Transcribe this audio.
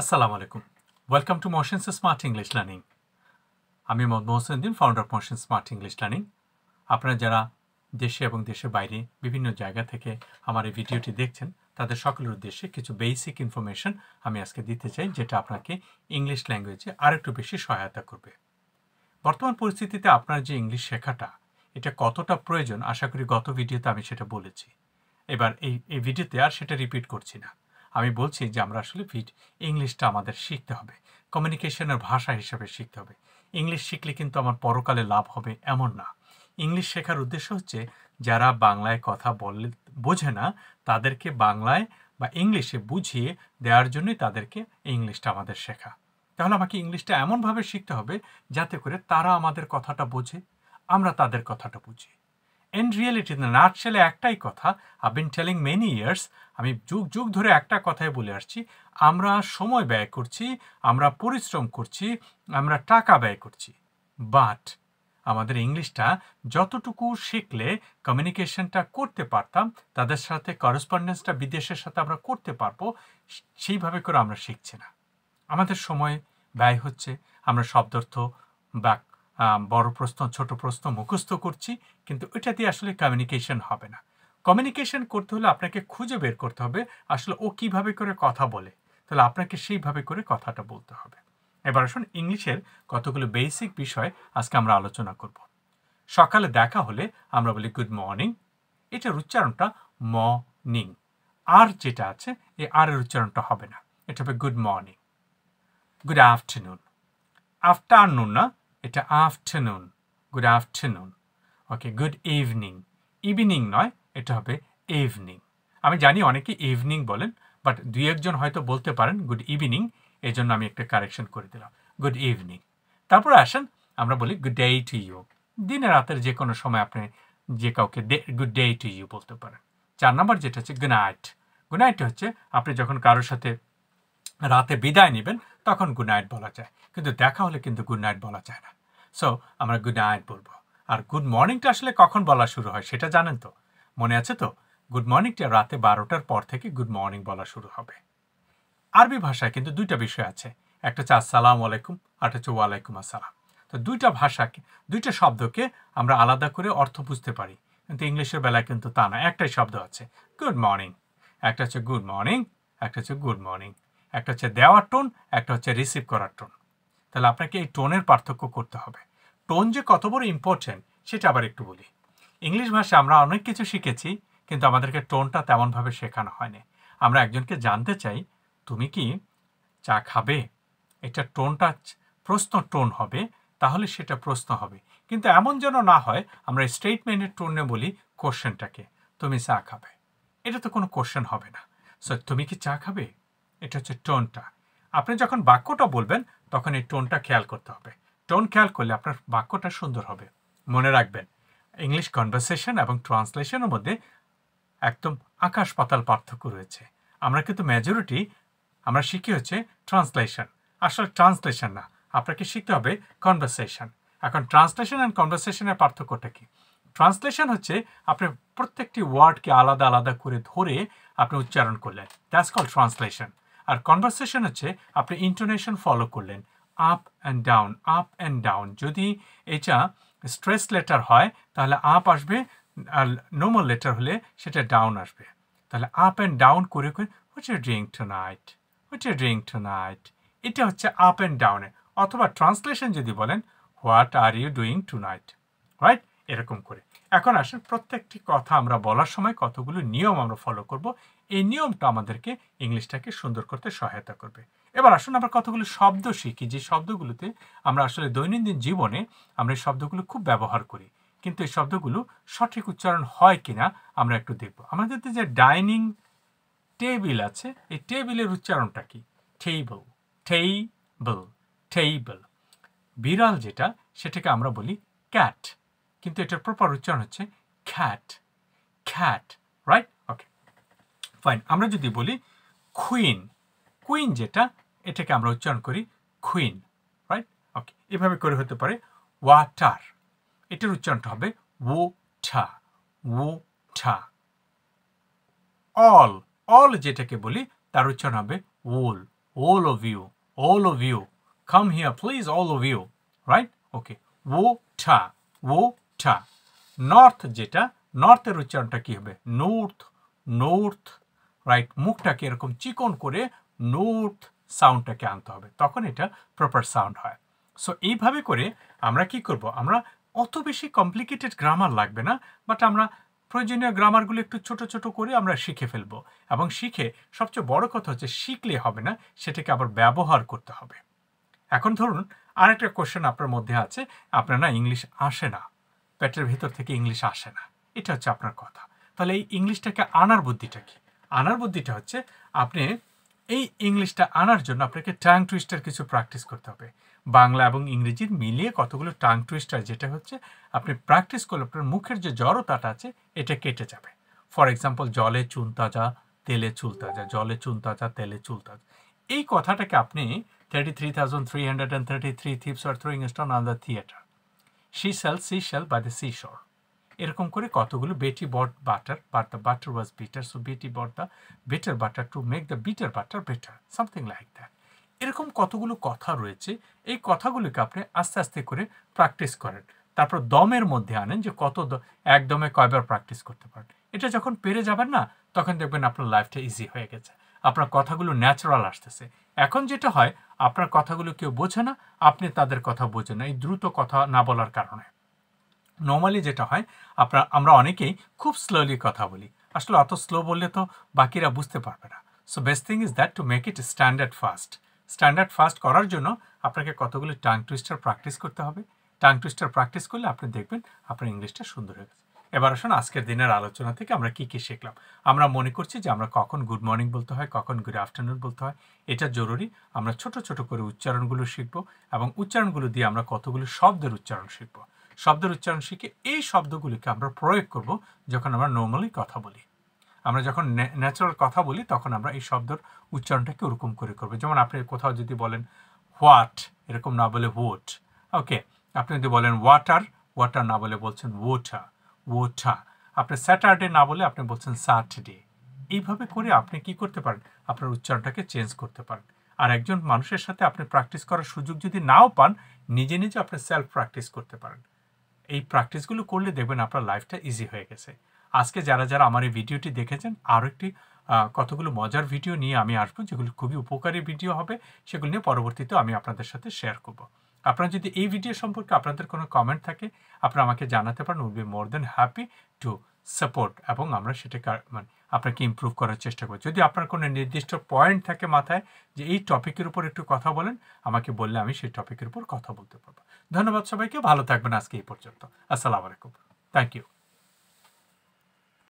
আসসালামু আলাইকুম welcome to motions smart English learning আমি Mohammad Din founder of motion smart English learning আপনারা যারা দেশে এবং দেশের বাইরে বিভিন্ন জায়গা থেকে আমার এই ভিডিওটি দেখছেন তাদের সকলের উদ্দেশ্যে কিছু বেসিক ইনফরমেশন আমি আজকে দিতে চাই যেটা আপনাকে ইংলিশ ল্যাঙ্গুয়েজে আরেকটু বেশি সহায়তা করবে বর্তমান পরিস্থিতিতে আপনার যে ইংলিশ শেখাটা এটা কতটা প্রয়োজন আশা করি গত ভিডিওতে আমি সেটা বলেছি এবার এই এই ভিডিওতে আর সেটা রিপিট করছি না আমি বলছি যে আমরা আসলে ফিট ইংলিশটা আমাদের শিখতে হবে কমিউনিকেশনের ভাষা হিসেবে শিখতে হবে ইংলিশ শিখলে কিন্তু আমার পরকালে লাভ হবে এমন না ইংলিশ শেখার উদ্দেশ্য হচ্ছে যারা বাংলায় কথা বললে বোঝে না তাদেরকে বাংলায় বা ইংলিশে বুঝিয়ে দেওয়ার জন্যই তাদেরকে ইংলিশটা আমাদের শেখা তাহলে আমাকে ইংলিশটা এমনভাবে শিখতে হবে যাতে করে তারা আমাদের কথাটা বোঝে আমরা তাদের কথাটা বুঝি ইন রিয়েলিটি না নাটশেলে একটাই কথা I been telling many years আমি যুগ যুগ ধরে একটা কথাই বলে আসছি আমরা সময় ব্যয় করছি আমরা পরিশ্রম করছি আমরা টাকা ব্যয় করছি বাট আমাদের ইংলিশটা যতটুকু শিখলে কমিউনিকেশনটা করতে পারতাম তাদের সাথে করসপন্ডেন্সটা বিদেশের সাথে আমরা করতে পারবো সেইভাবে করে আমরা শিখছি না আমাদের সময় ব্যয় হচ্ছে আমরা শব্দার্থ বড় প্রশ্ন ছোট প্রশ্ন মুখস্থ করছি কিন্তু এটা দিয়ে আসলে কমিউনিকেশন হবে না কমিউনিকেশন করতে হলে আপনাকে খুঁজে বের করতে হবে আসলে ও কিভাবে করে কথা বলে তাহলে আপনাকে সেইভাবে করে কথাটা বলতে হবে এবার আসুন ইংলিশের কতগুলো বেসিক বিষয় আজকে আমরা আলোচনা করব সকালে দেখা হলে আমরা বলি গুড মর্নিং এটার উচ্চারণটা মর্নিং আর যেটা আছে এই আর এর উচ্চারণটা হবে না এটা হবে good morning good afternoon afternoon না এটা afternoon good afternoon okay good evening evening নয় এটা হবে ইভিনিং আমি জানি অনেকে ইভিনিং বলেন বাট দুই একজন হয়তো বলতে পারেন গুড ইভিনিং এই জন্য আমি একটা কারেকশন করে দিলাম গুড ইভিনিং তারপরে আসেন আমরা বলি গুড ডে টু ইউ দিনে রাতের যে কোনো সময় আপনি যে কাউকে গুড ডে টু ইউ বলতে পারেন চার নম্বর যেটা হচ্ছে গুড নাইট গুড নাইট হচ্ছে আপনি যখন কারোর সাথে রাতে বিদায় নেবেন তখন গুড নাইট বলা যায় কিন্তু দেখা হলে কিন্তু গুড নাইট বলা যায় না সো আমরা গুড নাইট বলবো আর গুড মর্নিংটা আসলে কখন বলা শুরু হয় সেটা জানেন তো মনে আছে তো গুড মর্নিংটা রাতে বারোটার পর থেকে গুড মর্নিং বলা শুরু হবে আরবি ভাষায় কিন্তু দুইটা বিষয় আছে একটা হচ্ছে আসসালাম আলাইকুম আর একটা হচ্ছে ওয়ালাইকুম আসসালাম তো দুইটা ভাষাকে দুইটা শব্দকে আমরা আলাদা করে অর্থ বুঝতে পারি কিন্তু ইংলিশের বেলায় কিন্তু তা না একটাই শব্দ আছে গুড মর্নিং একটা হচ্ছে গুড মর্নিং একটা হচ্ছে গুড মর্নিং একটা হচ্ছে দেওয়ার টোন একটা হচ্ছে রিসিভ করার টোন তাহলে আপনাকে এই টোনের পার্থক্য করতে হবে টোন যে কত বড় ইম্পর্টেন্ট সেটা আবার একটু বলি ইংলিশ ভাষায় আমরা অনেক কিছু শিখেছি কিন্তু আমাদেরকে টোনটা তেমনভাবে শেখানো হয়নি আমরা একজনকে জানতে চাই তুমি কি চা খাবে এটা টোনটা প্রশ্ন টোন হবে তাহলে সেটা প্রশ্ন হবে কিন্তু এমন যেন না হয় আমরা স্টেটমেন্টের টোনে বলি কোশ্চেনটাকে তুমি চা খাবে এটা তো কোনো কোশ্চেন হবে না সো তুমি কি চা খাবে এটা হচ্ছে টোনটা আপনি যখন বাক্যটা বলবেন তখন এই টোনটা খেয়াল করতে হবে টোন খেয়াল করলে আপনার বাক্যটা সুন্দর হবে মনে রাখবেন ইংলিশ কনভারসেশন এবং ট্রান্সলেশনের মধ্যে একদম আকাশ পাতাল পার্থক্য রয়েছে আমরা কিন্তু মেজরিটি আমরা শিখি হচ্ছে ট্রান্সলেশন আসলে ট্রান্সলেশন না আপনাকে শিখতে হবে কনভারসেশন এখন ট্রান্সলেশন অ্যান্ড কনভারসেশনের পার্থক্যটা কি ট্রান্সলেশন হচ্ছে আপনি প্রত্যেকটি ওয়ার্ডকে আলাদা আলাদা করে ধরে আপনি উচ্চারণ করলেন দ্যাটস কল ট্রান্সলেশন আর কনভারসেশন হচ্ছে আপনি ইন্টোনেশন ফলো করলেন up and down up and down যদি এটা স্ট্রেস লেটার হয় তাহলে আপ আসবে আর নোমাল লেটার হলে সেটা ডাউন আসবে তাহলে আপ অ্যান্ড ডাউন করে করে what you drink tonight what you drink tonight এটা হচ্ছে আপ অ্যান্ড ডাউনে অথবা ট্রান্সলেশন যদি বলেন what are you doing tonight right এরকম করে এখন আসেন প্রত্যেকটি কথা আমরা বলার সময় কতগুলো নিয়ম আমরা ফলো করব এই নিয়মটা আমাদেরকে ইংলিশটাকে সুন্দর করতে সহায়তা করবে এবার আসুন আমরা কতগুলো শব্দ শিখি যে শব্দগুলোতে আমরা আসলে দৈনন্দিন জীবনে আমরা এই শব্দগুলো খুব ব্যবহার করি কিন্তু এই শব্দগুলো সঠিক উচ্চারণ হয় কিনা আমরা একটু দেখব আমাদের যে ডাইনিং টেবিল আছে এই টেবিলের উচ্চারণটা কি টেবল টেবল টেবল বিড়াল যেটা সেটাকে আমরা বলি ক্যাট কিন্তু এটার প্রপার উচ্চারণ হচ্ছে খ্যাট খ্যাট রাইট ফাইন আমরা যদি বলি কুইন কুইন যেটা এটাকে আমরা উচ্চারণ করি কুইন রাইট ওকে এভাবে করে হতে পারে ওয়াটার এটার উচ্চারণটা হবে ও ঠা ও ঠা অল অল যেটাকে বলি তার উচ্চারণ হবে ওল all of you, all come you. Please all please, view right okay ও ঠা ও ঠা নর্থ যেটা নর্থের উচ্চারণটা কি হবে নর্থ নর্থ রাইট মুখটাকে এরকম চিকন করে নোট সাউন্ডটাকে আনতে হবে তখন এটা প্রপার সাউন্ড হয় সো এইভাবে করে আমরা কি করব আমরা অত বেশি কমপ্লিকেটেড গ্রামার লাগবে না বাট আমরা প্রয়োজনীয় গ্রামারগুলো একটু ছোট ছোট করে আমরা শিখে ফেলবো এবং শিখে সবচেয়ে বড় কথা হচ্ছে শিখলে হবে না সেটাকে আবার ব্যবহার করতে হবে এখন ধরুন আরেকটা কোশ্চেন আপনার মধ্যে আছে আপনার না ইংলিশ আসে না পেটের ভিতর থেকে ইংলিশ আসে না এটা হচ্ছে আপনার কথা তাহলে এই ইংলিশটাকে আনার বুদ্ধিটা কি আনার বুদ্ধিটা হচ্ছে আপনি এই ইংলিশটা আনার জন্য আপনাকে টাং টুইস্টার কিছু প্র্যাকটিস করতে হবে বাংলা এবং ইংরেজির মিলিয়ে কতগুলো টাং টুইস্টার যেটা হচ্ছে আপনি প্র্যাকটিস করলে আপনার মুখের যে জড়তাটা আছে এটা কেটে যাবে ফর এক্সাম্পল জলে চুন তাজা তেলে চুল তাজা জলে চুন তাজা তেলে চুল তাজা এই কথাটাকে আপনি thirty three thousand three hundred and thirty three thieves আর throwing stone on the theatre she sell sea shell by the sea shore এরকম করে কতগুলো Betty bought butter but the butter was bitter so Betty bought the better butter to make the bitter butter better something like that এরকম কতগুলো কথা রয়েছে এই কথাগুলোকে আপনি আস্তে আস্তে করে প্র্যাকটিস করেন তারপর দমের মধ্যে আনেন যে কত একদমে কয়বার প্র্যাকটিস করতে পারেন এটা যখন পেরে যাবেন না তখন দেখবেন আপনার লাইফটা ইজি হয়ে গেছে আপনার কথাগুলো ন্যাচারাল আসতেছে এখন যেটা হয় আপনার কথাগুলো কেউ বোঝে না আপনি তাদের কথা বোঝে না এই দ্রুত কথা না বলার কারণে নর্মালি যেটা হয় আপনার আমরা অনেকেই খুব স্লোলি কথা বলি আসলে অত স্লো বললে তো বাকিরা বুঝতে পারবে না so best thing is that to make it standard fast standard fast করার জন্য আপনাকে কতগুলো টাং টুইস্টার প্র্যাকটিস করতে হবে টাং টুইস্টার প্র্যাকটিস করলে আপনি দেখবেন আপনার ইংলিশটা সুন্দর হয়ে গেছে এবার আসুন আজকের দিনের আলোচনা থেকে আমরা কি কি শিখলাম আমরা মনে করছি যে আমরা কখন গুড মর্নিং বলতে হয় কখন গুড আফটারনুন বলতে হয় এটা জরুরি আমরা ছোট ছোট করে উচ্চারণগুলো শিখব এবং উচ্চারণগুলো দিয়ে আমরা কতগুলো শব্দের উচ্চারণ শিখব শব্দের উচ্চারণ শিখে এই শব্দগুলিকে আমরা প্রয়োগ করব যখন আমরা নর্মালি কথা বলি আমরা যখন ন্যাচারাল কথা বলি তখন আমরা এই শব্দের উচ্চারণটাকে ওরকম করে করবো যেমন আপনি কোথাও যদি বলেন হোয়াট এরকম না বলে ওট ওকে আপনি যদি বলেন ওয়াটার ওয়াটার না বলে বলছেন ওটা ওটা আপনি স্যাটারডে না বলে আপনি বলছেন স্যাটারডে এইভাবে করে আপনি কি করতে পারেন আপনার উচ্চারণটাকে চেঞ্জ করতে পারেন আর একজন মানুষের সাথে আপনি প্র্যাকটিস করার সুযোগ যদি নাও পান নিজে নিজে আপনি সেলফ প্র্যাকটিস করতে পারেন এই প্র্যাকটিসগুলো করলে দেখবেন আপনার লাইফটা ইজি হয়ে গেছে আজকে যারা যারা আমার এই ভিডিওটি দেখেছেন আরও একটি কতগুলো মজার ভিডিও নিয়ে আমি আসবো যেগুলো খুবই উপকারী ভিডিও হবে সেগুলো নিয়ে পরবর্তীতে আমি আপনাদের সাথে শেয়ার করব আপনারা যদি এই ভিডিও সম্পর্কে আপনাদের কোনো কমেন্ট থাকে আপনারা আমাকে জানাতে পারেন will be more then happy to support এবং আমরা সেটাকে মানে আপনাকে ইম্প্রুভ করার চেষ্টা করি যদি আপনার কোনো নির্দিষ্ট পয়েন্ট থাকে মাথায় যে এই টপিকের উপর একটু কথা বলেন আমাকে বললে আমি সেই টপিকের উপর কথা বলতে পারবো ধন্যবাদ সবাইকে ভালো থাকবেন আজকে এই পর্যন্ত আসসালামু আলাইকুম থ্যাংক ইউ